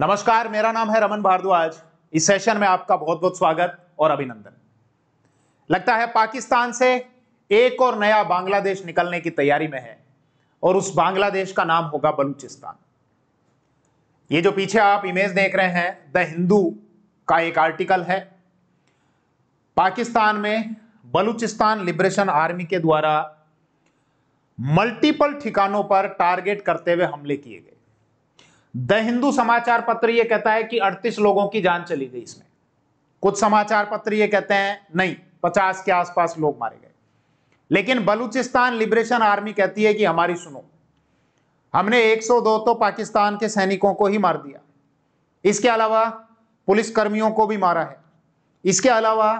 नमस्कार मेरा नाम है रमन भारद्वाज इस सेशन में आपका बहुत बहुत स्वागत और अभिनंदन लगता है पाकिस्तान से एक और नया बांग्लादेश निकलने की तैयारी में है और उस बांग्लादेश का नाम होगा बलूचिस्तान ये जो पीछे आप इमेज देख रहे हैं द हिंदू का एक आर्टिकल है पाकिस्तान में बलूचिस्तान लिबरेशन आर्मी के द्वारा मल्टीपल ठिकानों पर टारगेट करते हुए हमले किए गए द हिंदू समाचार पत्र यह कहता है कि 38 लोगों की जान चली गई इसमें कुछ समाचार पत्र यह कहते हैं नहीं 50 के आसपास लोग मारे गए लेकिन बलूचिस्तान लिबरेशन आर्मी कहती है कि हमारी सुनो हमने 102 तो पाकिस्तान के सैनिकों को ही मार दिया इसके अलावा पुलिस कर्मियों को भी मारा है इसके अलावा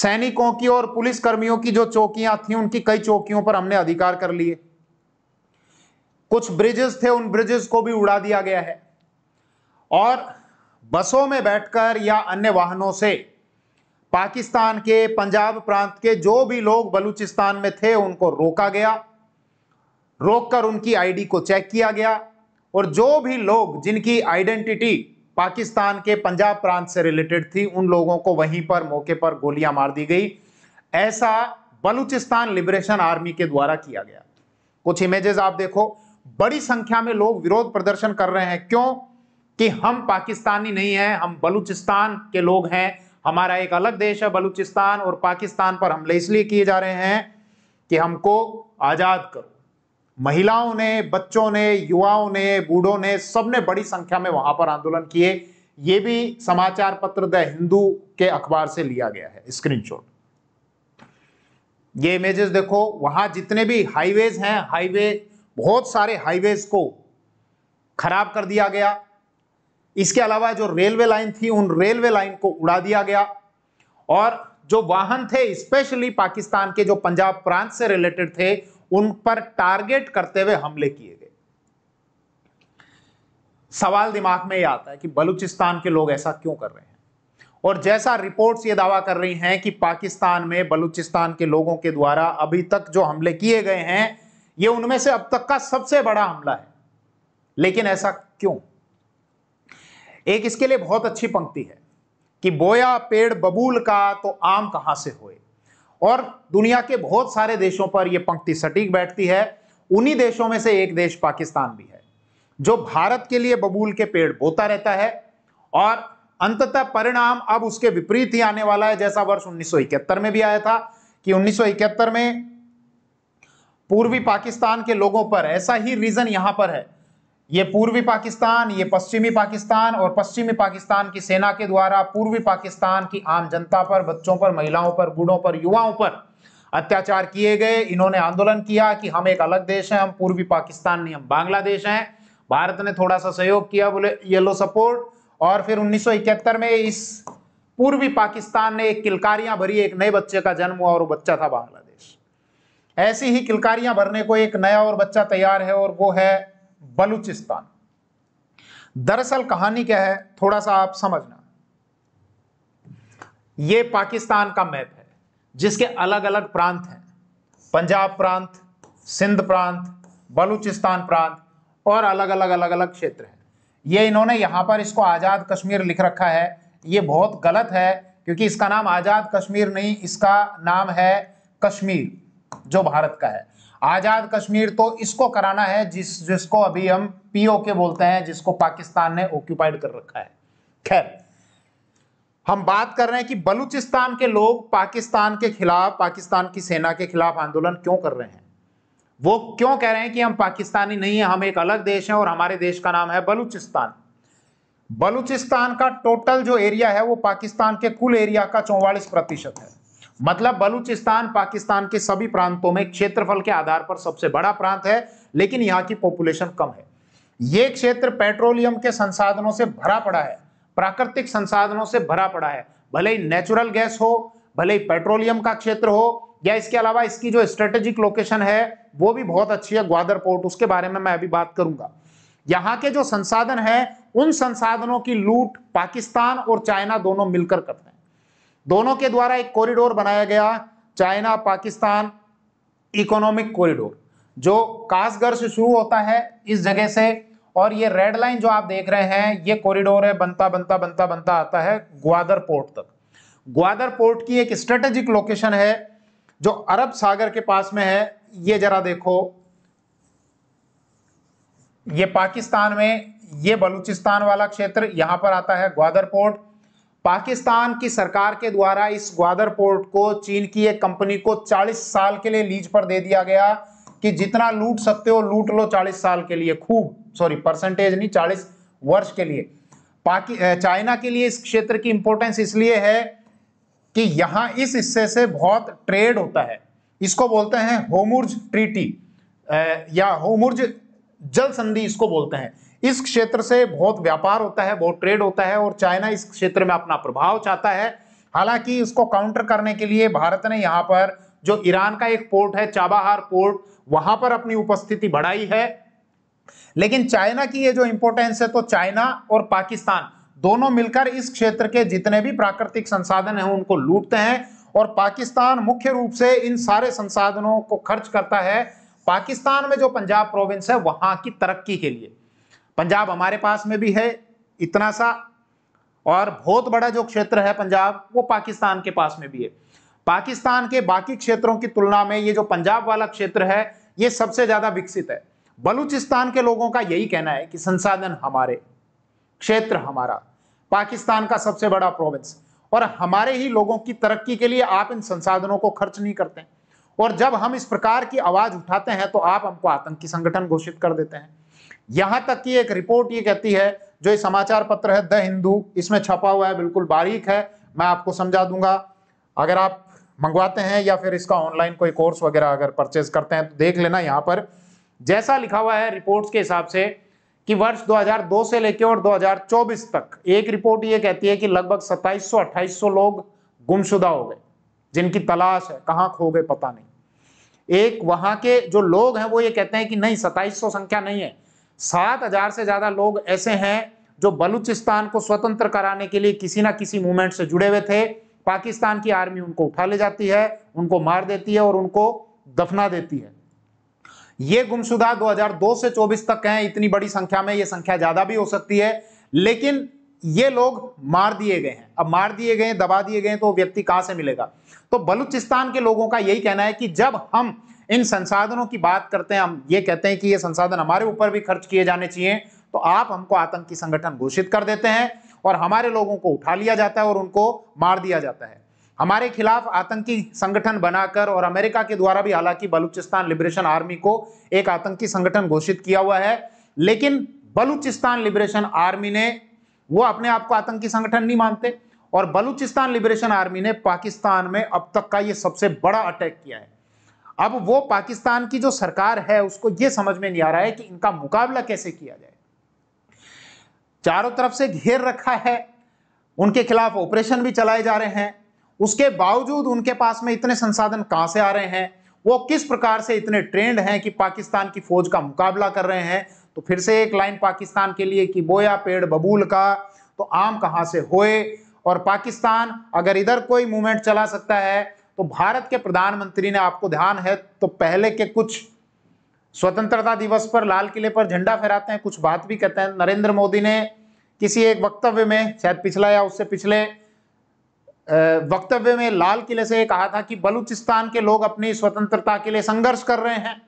सैनिकों की और पुलिस कर्मियों की जो चौकियां थी उनकी कई चौकियों पर हमने अधिकार कर लिए कुछ ब्रिजेस थे उन ब्रिजेस को भी उड़ा दिया गया है और बसों में बैठकर या अन्य वाहनों से पाकिस्तान के पंजाब प्रांत के जो भी लोग बलूचिस्तान में थे उनको रोका गया रोककर उनकी आईडी को चेक किया गया और जो भी लोग जिनकी आइडेंटिटी पाकिस्तान के पंजाब प्रांत से रिलेटेड थी उन लोगों को वहीं पर मौके पर गोलियां मार दी गई ऐसा बलूचिस्तान लिबरेशन आर्मी के द्वारा किया गया कुछ इमेजेस आप देखो बड़ी संख्या में लोग विरोध प्रदर्शन कर रहे हैं क्यों कि हम पाकिस्तानी नहीं है हम बलूचिस्तान के लोग हैं हमारा एक अलग देश है बलूचिस्तान और पाकिस्तान पर हमले इसलिए किए जा रहे हैं कि हमको आज़ाद करो महिलाओं ने बच्चों ने युवाओं ने बूढ़ों ने सबने बड़ी संख्या में वहां पर आंदोलन किए ये भी समाचार पत्र द हिंदू के अखबार से लिया गया है स्क्रीनशॉट ये इमेजेस देखो वहां जितने भी हाईवेज हैं हाईवे बहुत सारे हाईवेज़ को खराब कर दिया गया इसके अलावा जो रेलवे लाइन थी उन रेलवे लाइन को उड़ा दिया गया और जो वाहन थे स्पेशली पाकिस्तान के जो पंजाब प्रांत से रिलेटेड थे उन पर टारगेट करते हुए हमले किए गए सवाल दिमाग में ये आता है कि बलूचिस्तान के लोग ऐसा क्यों कर रहे हैं और जैसा रिपोर्ट्स ये दावा कर रही हैं कि पाकिस्तान में बलूचिस्तान के लोगों के द्वारा अभी तक जो हमले किए गए हैं यह उनमें से अब तक का सबसे बड़ा हमला है लेकिन ऐसा क्यों एक इसके लिए बहुत अच्छी पंक्ति है कि बोया पेड़ बबूल का तो आम कहां से होए और दुनिया के बहुत सारे देशों पर यह पंक्ति सटीक बैठती है उन्हीं देशों में से एक देश पाकिस्तान भी है जो भारत के लिए बबूल के पेड़ बोता रहता है और अंततः परिणाम अब उसके विपरीत ही आने वाला है जैसा वर्ष उन्नीस में भी आया था कि उन्नीस में पूर्वी पाकिस्तान के लोगों पर ऐसा ही रीजन यहां पर है ये पूर्वी पाकिस्तान ये पश्चिमी पाकिस्तान और पश्चिमी पाकिस्तान की सेना के द्वारा पूर्वी पाकिस्तान की आम जनता पर बच्चों पर महिलाओं पर बूढ़ों पर युवाओं पर अत्याचार किए गए इन्होंने आंदोलन किया कि हम एक अलग देश हैं हम पूर्वी पाकिस्तान नहीं हम बांग्लादेश हैं भारत ने थोड़ा सा सहयोग किया बोले येलो सपोर्ट और फिर उन्नीस में इस पूर्वी पाकिस्तान ने एक किलकारियां भरी एक नए बच्चे का जन्म हुआ और वो बच्चा था बांग्लादेश ऐसी ही किलकारियां भरने को एक नया और बच्चा तैयार है और वो है बलूचिस्तान दरअसल कहानी क्या है थोड़ा सा आप समझना ये पाकिस्तान का मैप है जिसके अलग अलग प्रांत हैं पंजाब प्रांत सिंध प्रांत बलूचिस्तान प्रांत और अलग अलग अलग अलग क्षेत्र हैं ये इन्होंने यहाँ पर इसको आज़ाद कश्मीर लिख रखा है ये बहुत गलत है क्योंकि इसका नाम आज़ाद कश्मीर नहीं इसका नाम है कश्मीर जो भारत का है आज़ाद कश्मीर तो इसको कराना है जिस जिसको अभी हम पीओके बोलते हैं जिसको पाकिस्तान ने ऑक्यूपाइड कर रखा है खैर हम बात कर रहे हैं कि बलूचिस्तान के लोग पाकिस्तान के खिलाफ पाकिस्तान की सेना के खिलाफ आंदोलन क्यों कर रहे हैं वो क्यों कह रहे हैं कि हम पाकिस्तानी नहीं है हम एक अलग देश हैं और हमारे देश का नाम है बलूचिस्तान बलूचिस्तान का टोटल जो एरिया है वो पाकिस्तान के कुल एरिया का चौवालीस प्रतिशत है मतलब बलूचिस्तान पाकिस्तान के सभी प्रांतों में क्षेत्रफल के आधार पर सबसे बड़ा प्रांत है लेकिन यहाँ की पॉपुलेशन कम है ये क्षेत्र पेट्रोलियम के संसाधनों से भरा पड़ा है प्राकृतिक संसाधनों से भरा पड़ा है भले ही नेचुरल गैस हो भले ही पेट्रोलियम का क्षेत्र हो या इसके अलावा इसकी जो स्ट्रेटेजिक लोकेशन है वो भी बहुत अच्छी है ग्वादर पोर्ट उसके बारे में मैं अभी बात करूंगा यहाँ के जो संसाधन है उन संसाधनों की लूट पाकिस्तान और चाइना दोनों मिलकर करते हैं दोनों के द्वारा एक कॉरिडोर बनाया गया चाइना पाकिस्तान इकोनॉमिक कॉरिडोर जो कासगढ़ से शुरू होता है इस जगह से और ये रेड लाइन जो आप देख रहे हैं ये कॉरिडोर है बनता बनता बनता बनता आता है ग्वादर पोर्ट तक ग्वादर पोर्ट की एक स्ट्रेटेजिक लोकेशन है जो अरब सागर के पास में है ये जरा देखो ये पाकिस्तान में ये बलूचिस्तान वाला क्षेत्र यहां पर आता है ग्वादर पोर्ट पाकिस्तान की सरकार के द्वारा इस ग्वादर पोर्ट को चीन की एक कंपनी को 40 साल के लिए लीज पर दे दिया गया कि जितना लूट सकते हो लूट लो 40 साल के लिए खूब सॉरी परसेंटेज नहीं 40 वर्ष के लिए पाकि चाइना के लिए इस क्षेत्र की इंपोर्टेंस इसलिए है कि यहां इस हिस्से से बहुत ट्रेड होता है इसको बोलते हैं होमुर्ज ट्रीटी या होमुर्ज जल संधि इसको बोलते हैं इस क्षेत्र से बहुत व्यापार होता है बहुत ट्रेड होता है और चाइना इस क्षेत्र में अपना प्रभाव चाहता है हालांकि इसको काउंटर करने के लिए भारत ने यहाँ पर जो ईरान का एक पोर्ट है चाबाहार पोर्ट वहां पर अपनी उपस्थिति बढ़ाई है लेकिन चाइना की ये जो इंपोर्टेंस है तो चाइना और पाकिस्तान दोनों मिलकर इस क्षेत्र के जितने भी प्राकृतिक संसाधन हैं उनको लूटते हैं और पाकिस्तान मुख्य रूप से इन सारे संसाधनों को खर्च करता है पाकिस्तान में जो पंजाब प्रोविंस है वहां की तरक्की के लिए पंजाब हमारे पास में भी है इतना सा और बहुत बड़ा जो क्षेत्र है पंजाब वो पाकिस्तान के पास में भी है पाकिस्तान के बाकी क्षेत्रों की तुलना में ये जो पंजाब वाला क्षेत्र है ये सबसे ज़्यादा विकसित है बलूचिस्तान के लोगों का यही कहना है कि संसाधन हमारे क्षेत्र हमारा पाकिस्तान का सबसे बड़ा प्रोविंस और हमारे ही लोगों की तरक्की के लिए आप इन संसाधनों को खर्च नहीं करते और जब हम इस प्रकार की आवाज़ उठाते हैं तो आप हमको आतंकी संगठन घोषित कर देते हैं यहां तक की एक रिपोर्ट ये कहती है जो ये समाचार पत्र है द हिंदू इसमें छपा हुआ है बिल्कुल बारीक है मैं आपको समझा दूंगा अगर आप मंगवाते हैं या फिर इसका ऑनलाइन कोई कोर्स वगैरह अगर परचेज करते हैं तो देख लेना यहाँ पर जैसा लिखा हुआ है रिपोर्ट्स के हिसाब से कि वर्ष 2002 से लेकर और 2024 तक एक रिपोर्ट ये कहती है कि लगभग सत्ताईस सौ लोग गुमशुदा हो गए जिनकी तलाश है कहाँ खो गए पता नहीं एक वहां के जो लोग हैं वो ये कहते हैं कि नहीं सताइस संख्या नहीं है सात हजार से ज्यादा लोग ऐसे हैं जो बलूचिस्तान को स्वतंत्र कराने के लिए किसी ना किसी मूवमेंट से जुड़े हुए थे पाकिस्तान की आर्मी उनको उठा ले जाती है उनको मार देती है और उनको दफना देती है ये गुमशुदा 2002 से 24 तक हैं इतनी बड़ी संख्या में ये संख्या ज्यादा भी हो सकती है लेकिन ये लोग मार दिए गए हैं अब मार दिए गए दबा दिए गए तो व्यक्ति कहां से मिलेगा तो बलूचिस्तान के लोगों का यही कहना है कि जब हम इन संसाधनों की बात करते हैं हम ये कहते हैं कि ये संसाधन हमारे ऊपर भी खर्च किए जाने चाहिए तो आप हमको आतंकी संगठन घोषित कर देते हैं और हमारे लोगों को उठा लिया जाता है और उनको मार दिया जाता है हमारे खिलाफ आतंकी संगठन बनाकर और अमेरिका के द्वारा भी हालांकि बलूचिस्तान लिबरेशन आर्मी को एक आतंकी संगठन घोषित किया हुआ है लेकिन बलूचिस्तान लिबरेशन आर्मी ने वो अपने आप को आतंकी संगठन नहीं मानते और बलूचिस्तान लिबरेशन आर्मी ने पाकिस्तान में अब तक का ये सबसे बड़ा अटैक किया है अब वो पाकिस्तान की जो सरकार है उसको ये समझ में नहीं आ रहा है कि इनका मुकाबला कैसे किया जाए चारों तरफ से घेर रखा है उनके खिलाफ ऑपरेशन भी चलाए जा रहे हैं उसके बावजूद उनके पास में इतने संसाधन कहां से आ रहे हैं वो किस प्रकार से इतने ट्रेंड हैं कि पाकिस्तान की फौज का मुकाबला कर रहे हैं तो फिर से एक लाइन पाकिस्तान के लिए कि बोया पेड़ बबूल का तो आम कहां से होए और पाकिस्तान अगर इधर कोई मूवमेंट चला सकता है तो भारत के प्रधानमंत्री ने आपको ध्यान है तो पहले के कुछ स्वतंत्रता दिवस पर लाल किले पर झंडा फहराते हैं कुछ बात भी कहते हैं नरेंद्र मोदी ने किसी एक वक्तव्य में शायद पिछला या उससे पिछले वक्तव्य में लाल किले से कहा था कि बलूचिस्तान के लोग अपनी स्वतंत्रता के लिए संघर्ष कर रहे हैं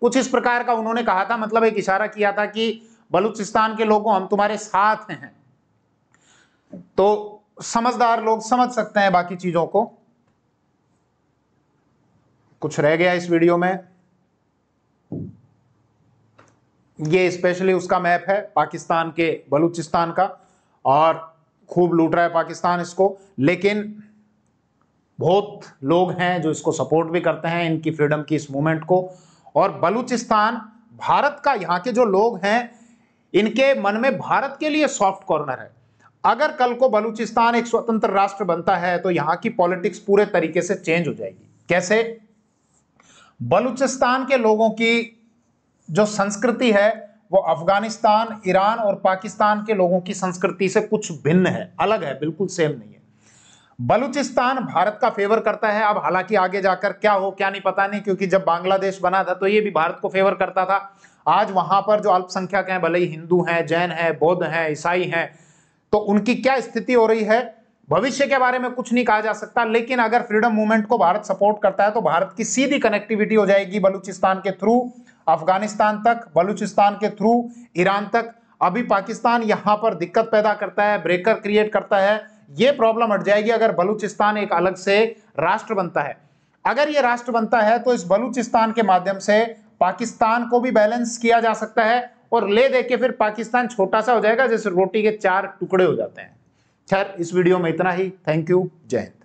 कुछ इस प्रकार का उन्होंने कहा था मतलब एक इशारा किया था कि बलूचिस्तान के लोगों हम तुम्हारे साथ हैं तो समझदार लोग समझ सकते हैं बाकी चीज़ों को कुछ रह गया इस वीडियो में ये स्पेशली उसका मैप है पाकिस्तान के बलूचिस्तान का और खूब लूट रहा है पाकिस्तान इसको लेकिन बहुत लोग हैं जो इसको सपोर्ट भी करते हैं इनकी फ्रीडम की इस मूवमेंट को और बलूचिस्तान भारत का यहां के जो लोग हैं इनके मन में भारत के लिए सॉफ्ट कॉर्नर है अगर कल को बलूचिस्तान एक स्वतंत्र राष्ट्र बनता है तो यहां की पॉलिटिक्स पूरे तरीके से चेंज हो जाएगी कैसे बलूचिस्तान के लोगों की जो संस्कृति है वो अफगानिस्तान ईरान और पाकिस्तान के लोगों की संस्कृति से कुछ भिन्न है अलग है बिल्कुल सेम नहीं है बलूचिस्तान भारत का फेवर करता है अब हालांकि आगे जाकर क्या हो क्या नहीं पता नहीं क्योंकि जब बांग्लादेश बना था तो ये भी भारत को फेवर करता था आज वहां पर जो अल्पसंख्यक हैं भले ही हिंदू हैं जैन हैं बौद्ध हैं ईसाई हैं तो उनकी क्या स्थिति हो रही है भविष्य के बारे में कुछ नहीं कहा जा सकता लेकिन अगर फ्रीडम मूवमेंट को भारत सपोर्ट करता है तो भारत की सीधी कनेक्टिविटी हो जाएगी बलूचिस्तान के थ्रू अफगानिस्तान तक बलूचिस्तान के थ्रू ईरान तक अभी पाकिस्तान यहाँ पर दिक्कत पैदा करता है ब्रेकर क्रिएट करता है ये प्रॉब्लम हट जाएगी अगर बलूचिस्तान एक अलग से राष्ट्र बनता है अगर ये राष्ट्र बनता है तो इस बलूचिस्तान के माध्यम से पाकिस्तान को भी बैलेंस किया जा सकता है और ले दे के फिर पाकिस्तान छोटा सा हो जाएगा जैसे रोटी के चार टुकड़े हो जाते हैं खैर इस वीडियो में इतना ही थैंक यू जय हिंद